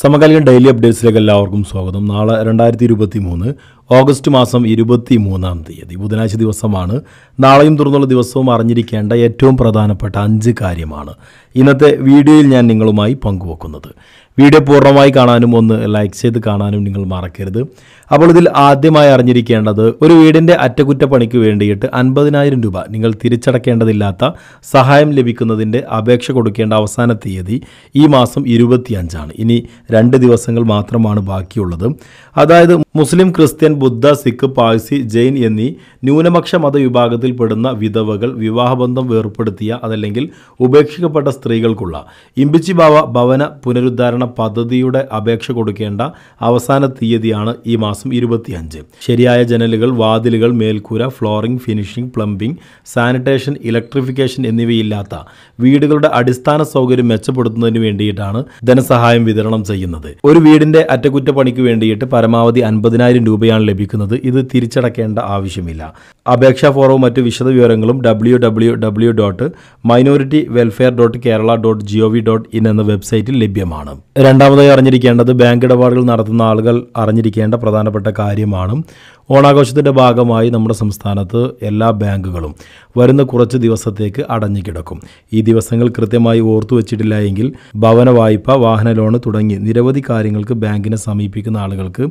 സമകാലിക ഡെയിലി അപ്ഡേറ്റ്സിലേക്ക് എല്ലാവർക്കും സ്വാഗതം നാളെ രണ്ടായിരത്തി ഇരുപത്തി മൂന്ന് ഓഗസ്റ്റ് മാസം ഇരുപത്തി മൂന്നാം തീയതി ബുധനാഴ്ച ദിവസമാണ് നാളെയും തുറന്നുള്ള ദിവസവും അറിഞ്ഞിരിക്കേണ്ട ഏറ്റവും പ്രധാനപ്പെട്ട അഞ്ച് കാര്യമാണ് ഇന്നത്തെ വീഡിയോയിൽ ഞാൻ നിങ്ങളുമായി പങ്കുവെക്കുന്നത് വീഡിയോ പൂർണ്ണമായി കാണാനും ഒന്ന് ലൈക്ക് ചെയ്ത് കാണാനും നിങ്ങൾ മറക്കരുത് അപ്പോൾ ഇതിൽ ആദ്യമായി അറിഞ്ഞിരിക്കേണ്ടത് ഒരു വീടിൻ്റെ അറ്റകുറ്റപ്പണിക്ക് വേണ്ടിയിട്ട് അൻപതിനായിരം രൂപ നിങ്ങൾ തിരിച്ചടക്കേണ്ടതില്ലാത്ത സഹായം ലഭിക്കുന്നതിൻ്റെ അപേക്ഷ കൊടുക്കേണ്ട അവസാന തീയതി ഈ മാസം ഇരുപത്തിയഞ്ചാണ് ഇനി രണ്ട് ദിവസങ്ങൾ മാത്രമാണ് ബാക്കിയുള്ളത് അതായത് മുസ്ലിം ക്രിസ്ത്യൻ ബുദ്ധ സിഖ് പാഴ്സി ജെയിൻ എന്നീ ന്യൂനപക്ഷ മതവിഭാഗത്തിൽപ്പെടുന്ന വിധവകൾ വിവാഹബന്ധം വേർപ്പെടുത്തിയ അതല്ലെങ്കിൽ ഉപേക്ഷിക്കപ്പെട്ട സ്ത്രീകൾക്കുള്ള ഇമ്പിച്ചിബാവ ഭവന പുനരുദ്ധാരണ പദ്ധതിയുടെ അപേക്ഷ കൊടുക്കേണ്ട അവസാന തീയതിയാണ് ഈ മാസം ഇരുപത്തിയഞ്ച് ശരിയായ ജനലുകൾ വാതിലുകൾ മേൽക്കൂര flooring finishing plumbing sanitation electrification എന്നിവയില്ലാത്ത വീടുകളുടെ അടിസ്ഥാന സൗകര്യം മെച്ചപ്പെടുത്തുന്നതിന് വേണ്ടിയിട്ടാണ് ധനസഹായം വിതരണം ചെയ്യുന്നത് ഒരു വീടിന്റെ അറ്റകുറ്റപ്പണിക്ക് വേണ്ടിയിട്ട് പരമാവധി അൻപതിനായിരം രൂപയാണ് ലഭിക്കുന്നത് ഇത് തിരിച്ചടക്കേണ്ട ആവശ്യമില്ല അപേക്ഷാ ഫോറവും മറ്റ് വിശദവിവരങ്ങളും W W W dot minority welfare dot Kerala dot G O V dot in എന്ന വെബ്സൈറ്റിൽ ലഭ്യമാണ് രണ്ടാമതായി അറിഞ്ഞിരിക്കേണ്ടത് ബാങ്ക് ഇടപാടുകൾ നടത്തുന്ന ആളുകൾ അറിഞ്ഞിരിക്കേണ്ട പ്രധാനപ്പെട്ട കാര്യമാണ് ഓണാഘോഷത്തിൻ്റെ ഭാഗമായി നമ്മുടെ സംസ്ഥാനത്ത് എല്ലാ ബാങ്കുകളും വരുന്ന കുറച്ച് ദിവസത്തേക്ക് അടഞ്ഞു കിടക്കും ഈ ദിവസങ്ങൾ കൃത്യമായി ഓർത്തു വച്ചിട്ടില്ല എങ്കിൽ ഭവന വായ്പ വാഹന ലോണ് തുടങ്ങി നിരവധി കാര്യങ്ങൾക്ക് ബാങ്കിനെ സമീപിക്കുന്ന ആളുകൾക്ക്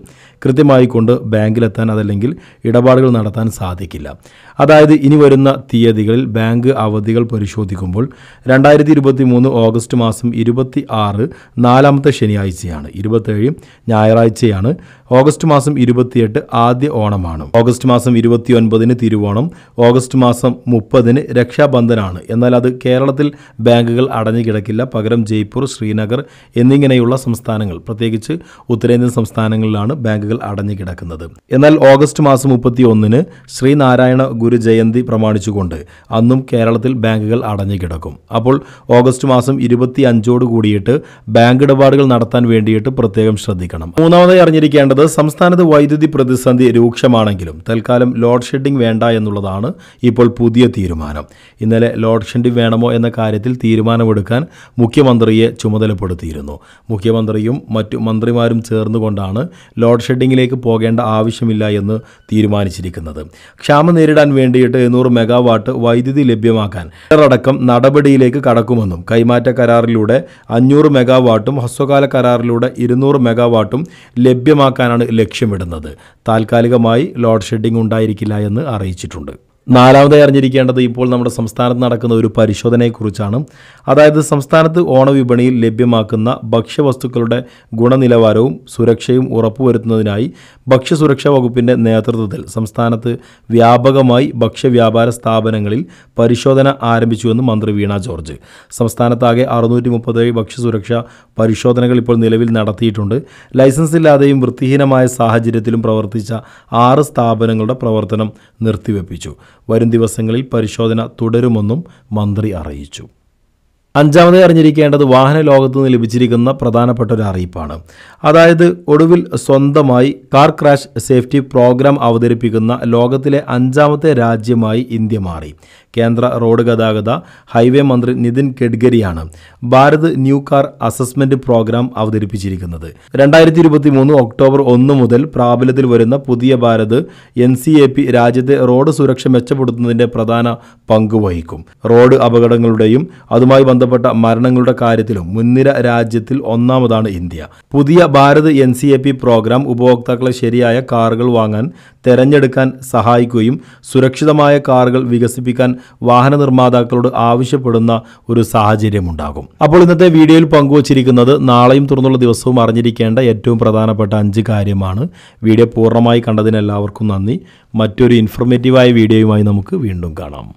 കൃത്യമായി കൊണ്ട് ബാങ്കിലെത്താൻ അതല്ലെങ്കിൽ ഇടപാടുകൾ നടത്താൻ സാധിക്കില്ല സാധിക്കില്ല അതായത് ഇനി വരുന്ന തീയതികളിൽ ബാങ്ക് അവധികൾ പരിശോധിക്കുമ്പോൾ രണ്ടായിരത്തി ഇരുപത്തി മൂന്ന് ഓഗസ്റ്റ് മാസം ഇരുപത്തി ആറ് നാലാമത്തെ ശനിയാഴ്ചയാണ് ഇരുപത്തേഴ് ഞായറാഴ്ചയാണ് ഓഗസ്റ്റ് മാസം ഇരുപത്തിയെട്ട് ആദ്യ ഓണമാണ് ഓഗസ്റ്റ് മാസം ഇരുപത്തി ഒൻപതിന് തിരുവോണം ഓഗസ്റ്റ് മാസം മുപ്പതിന് രക്ഷാബന്ധനാണ് എന്നാൽ അത് കേരളത്തിൽ ബാങ്കുകൾ അടഞ്ഞു കിടക്കില്ല പകരം ജയ്പൂർ ശ്രീനഗർ എന്നിങ്ങനെയുള്ള സംസ്ഥാനങ്ങൾ പ്രത്യേകിച്ച് ഉത്തരേന്ത്യൻ സംസ്ഥാനങ്ങളിലാണ് ബാങ്കുകൾ അടഞ്ഞു കിടക്കുന്നത് എന്നാൽ ഓഗസ്റ്റ് മാസം മുപ്പത്തി ഒന്നിന് ശ്രീനാരായണ നാരായണ ഗുരു ജയന്തി പ്രമാണിച്ചുകൊണ്ട് അന്നും കേരളത്തിൽ ബാങ്കുകൾ അടഞ്ഞു കിടക്കും അപ്പോൾ ഓഗസ്റ്റ് മാസം ഇരുപത്തി അഞ്ചോട് കൂടിയിട്ട് ബാങ്ക് ഇടപാടുകൾ നടത്താൻ വേണ്ടിയിട്ട് പ്രത്യേകം ശ്രദ്ധിക്കണം മൂന്നാമതായി അറിഞ്ഞിരിക്കേണ്ടത് സംസ്ഥാനത്ത് വൈദ്യുതി പ്രതിസന്ധി രൂക്ഷമാണെങ്കിലും തൽക്കാലം ലോഡ് ഷെഡിംഗ് വേണ്ട എന്നുള്ളതാണ് ഇപ്പോൾ പുതിയ തീരുമാനം ഇന്നലെ ലോഡ് ഷെഡിംഗ് വേണമോ എന്ന കാര്യത്തിൽ തീരുമാനമെടുക്കാൻ മുഖ്യമന്ത്രിയെ ചുമതലപ്പെടുത്തിയിരുന്നു മുഖ്യമന്ത്രിയും മറ്റു മന്ത്രിമാരും ചേർന്നുകൊണ്ടാണ് ലോഡ് ഷെഡിങ്ങിലേക്ക് പോകേണ്ട ആവശ്യമില്ല എന്ന് തീരുമാനിച്ചിരിക്കുന്നത് ക്ഷാമ ക്ഷാമം നേരിടാൻ വേണ്ടിയിട്ട് എഴുന്നൂറ് മെഗാവാട്ട് വൈദ്യുതി ലഭ്യമാക്കാൻ അടക്കം നടപടിയിലേക്ക് കടക്കുമെന്നും കൈമാറ്റ കരാറിലൂടെ അഞ്ഞൂറ് മെഗാവാട്ടും ഹ്രസ്വകാല കരാറിലൂടെ ഇരുന്നൂറ് മെഗാവാട്ടും ലഭ്യമാക്കാനാണ് ലക്ഷ്യമിടുന്നത് താൽക്കാലികമായി ലോഡ് ഷെഡിംഗ് ഉണ്ടായിരിക്കില്ല എന്ന് അറിയിച്ചിട്ടുണ്ട് നാലാമതായി അറിഞ്ഞിരിക്കേണ്ടത് ഇപ്പോൾ നമ്മുടെ സംസ്ഥാനത്ത് നടക്കുന്ന ഒരു പരിശോധനയെക്കുറിച്ചാണ് അതായത് സംസ്ഥാനത്ത് ഓണവിപണിയിൽ ലഭ്യമാക്കുന്ന ഭക്ഷ്യവസ്തുക്കളുടെ ഗുണനിലവാരവും സുരക്ഷയും ഉറപ്പുവരുത്തുന്നതിനായി ഭക്ഷ്യസുരക്ഷാ വകുപ്പിൻ്റെ നേതൃത്വത്തിൽ സംസ്ഥാനത്ത് വ്യാപകമായി ഭക്ഷ്യവ്യാപാര സ്ഥാപനങ്ങളിൽ പരിശോധന ആരംഭിച്ചുവെന്ന് മന്ത്രി വീണ ജോർജ് സംസ്ഥാനത്താകെ അറുന്നൂറ്റി മുപ്പത്തേഴ് ഭക്ഷ്യസുരക്ഷാ പരിശോധനകൾ ഇപ്പോൾ നിലവിൽ നടത്തിയിട്ടുണ്ട് ലൈസൻസ് ഇല്ലാതെയും വൃത്തിഹീനമായ സാഹചര്യത്തിലും പ്രവർത്തിച്ച ആറ് സ്ഥാപനങ്ങളുടെ പ്രവർത്തനം നിർത്തിവെപ്പിച്ചു വരും ദിവസങ്ങളിൽ പരിശോധന തുടരുമെന്നും മന്ത്രി അറിയിച്ചു അഞ്ചാമത് അറിഞ്ഞിരിക്കേണ്ടത് വാഹന ലോകത്ത് നിന്ന് ലഭിച്ചിരിക്കുന്ന പ്രധാനപ്പെട്ട ഒരു അറിയിപ്പാണ് അതായത് ഒടുവിൽ സ്വന്തമായി കാർ ക്രാഷ് സേഫ്റ്റി പ്രോഗ്രാം അവതരിപ്പിക്കുന്ന ലോകത്തിലെ അഞ്ചാമത്തെ രാജ്യമായി ഇന്ത്യ മാറി കേന്ദ്ര റോഡ് ഗതാഗത ഹൈവേ മന്ത്രി നിതിൻ ഗഡ്കരിയാണ് Bharat new car assessment programme അവതരിപ്പിച്ചിരിക്കുന്നത് രണ്ടായിരത്തി ഇരുപത്തി മൂന്ന് ഒക്ടോബർ ഒന്ന് മുതൽ പ്രാബല്യത്തിൽ വരുന്ന പുതിയ Bharat N C A P രാജ്യത്തെ റോഡ് സുരക്ഷ മെച്ചപ്പെടുത്തുന്നതിന്റെ പ്രധാന പങ്ക് വഹിക്കും റോഡ് അപകടങ്ങളുടെയും അതുമായി ബന്ധപ്പെട്ട മരണങ്ങളുടെ കാര്യത്തിലും മുൻനിര രാജ്യത്തിൽ ഒന്നാമതാണ് ഇന്ത്യ പുതിയ Bharat N C A P programme ഉപഭോക്താക്കളെ ശരിയായ കാറുകൾ വാങ്ങാൻ തെരഞ്ഞെടുക്കാൻ സഹായിക്കുകയും സുരക്ഷിതമായ കാറുകൾ വികസിപ്പിക്കാൻ വാഹന നിർമ്മാതാക്കളോട് ആവശ്യപ്പെടുന്ന ഒരു സാഹചര്യമുണ്ടാകും അപ്പോൾ ഇന്നത്തെ വീഡിയോയിൽ പങ്കുവച്ചിരിക്കുന്നത് നാളെയും തുറന്നുള്ള ദിവസവും അറിഞ്ഞിരിക്കേണ്ട ഏറ്റവും പ്രധാനപ്പെട്ട അഞ്ച് കാര്യമാണ് വീഡിയോ പൂർണ്ണമായി കണ്ടതിന് എല്ലാവർക്കും നന്ദി മറ്റൊരു ഇൻഫർമേറ്റീവായ വീഡിയോയുമായി നമുക്ക് വീണ്ടും കാണാം